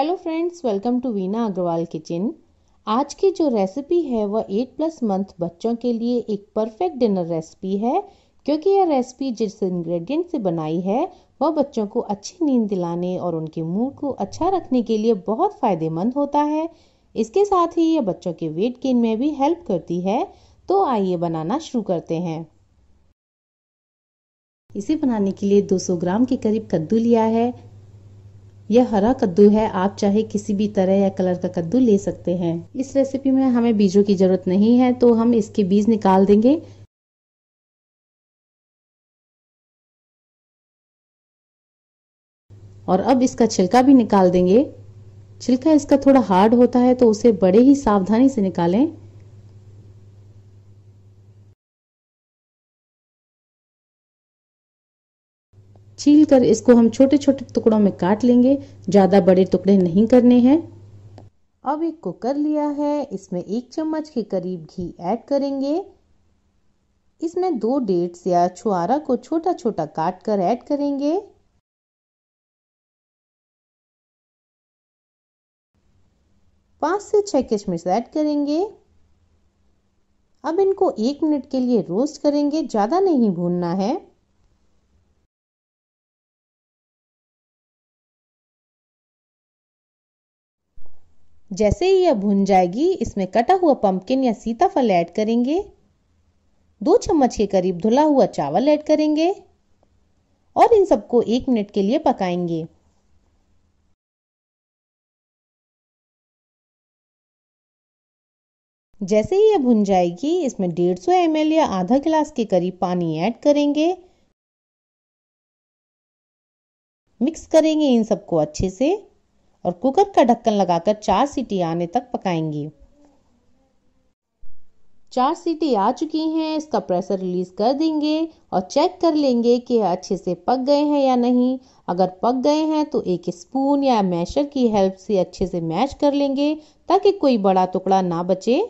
hello friends welcome to Veena Agrawal kitchen आज की जो रेसिपी है वह एट प्लस मंथ बच्चों के लिए एक परफेक्ट डिनर रेसिपी है क्योंकि यह रेसिपी जिस इंग्रेडिएंट से बनाई है वह बच्चों को अच्छी नींद दिलाने और उनके मूड को अच्छा रखने के लिए बहुत फ़ायदेमंद होता है इसके साथ ही यह बच्चों के वेट गेन में भी हेल्प करती है तो आइए बनाना शुरू करते हैं इसे बनाने के लिए 200 ग्राम के करीब कद्दू लिया है यह हरा कद्दू है आप चाहे किसी भी तरह या कलर का कद्दू ले सकते हैं इस रेसिपी में हमें बीजों की जरूरत नहीं है तो हम इसके बीज निकाल देंगे और अब इसका छिलका भी निकाल देंगे छिलका इसका थोड़ा हार्ड होता है तो उसे बड़े ही सावधानी से निकालें छील कर इसको हम छोटे छोटे टुकड़ों में काट लेंगे ज़्यादा बड़े टुकड़े नहीं करने हैं अब एक कुकर लिया है इसमें एक चम्मच के करीब घी ऐड करेंगे इसमें दो डेट्स या छुआरा को छोटा छोटा काट कर ऐड करेंगे पांच से छह किशमिश ऐड करेंगे अब इनको एक मिनट के लिए रोस्ट करेंगे ज़्यादा नहीं भूनना है जैसे ही यह भुन जाएगी इसमें कटा हुआ पंपकिन या सीताफल ऐड करेंगे दो चम्मच के करीब धुला हुआ चावल ऐड करेंगे और इन सबको एक मिनट के लिए पकाएंगे जैसे ही यह भुन जाएगी इसमें 150 एम या आधा गिलास के करीब पानी ऐड करेंगे मिक्स करेंगे इन सबको अच्छे से और कुकर का ढक्कन लगाकर चार सीटी आने तक पकाएंगे चार सीटी आ चुकी हैं इसका प्रेशर रिलीज कर देंगे और चेक कर लेंगे कि अच्छे से पक गए हैं या नहीं अगर पक गए हैं तो एक स्पून या मैशर की हेल्प से अच्छे से मैश कर लेंगे ताकि कोई बड़ा टुकड़ा ना बचे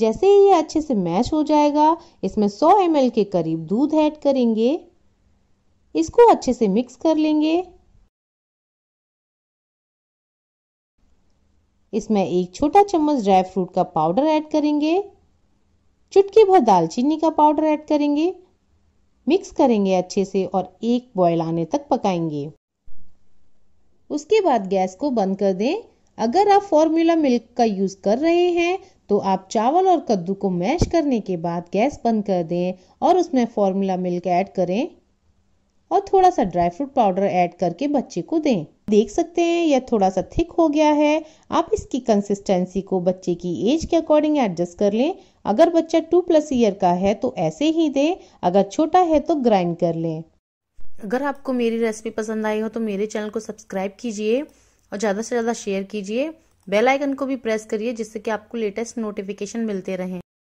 जैसे ही ये अच्छे से मैश हो जाएगा इसमें 100 एम के करीब दूध ऐड करेंगे इसको अच्छे से मिक्स कर लेंगे इसमें एक छोटा चम्मच ड्राई फ्रूट का पाउडर ऐड करेंगे चुटकी भर दालचीनी का पाउडर ऐड करेंगे मिक्स करेंगे अच्छे से और एक बॉयल आने तक पकाएंगे उसके बाद गैस को बंद कर दें अगर आप फॉर्मूला मिल्क का यूज़ कर रहे हैं तो आप चावल और कद्दू को मैश करने के बाद गैस बंद कर दें और उसमें फॉर्मूला मिल्क ऐड करें और थोड़ा सा ड्राई फ्रूट पाउडर ऐड करके बच्चे को दें देख सकते हैं यह थोड़ा सा थिक हो गया है आप इसकी कंसिस्टेंसी को बच्चे की एज के अकॉर्डिंग एडजस्ट कर लें अगर बच्चा टू प्लस ईयर का है तो ऐसे ही दें अगर छोटा है तो ग्राइंड कर लें अगर आपको मेरी रेसिपी पसंद आई हो तो मेरे चैनल को सब्सक्राइब कीजिए और ज़्यादा से ज़्यादा शेयर कीजिए बेल आइकन को भी प्रेस करिए जिससे कि आपको लेटेस्ट नोटिफिकेशन मिलते रहें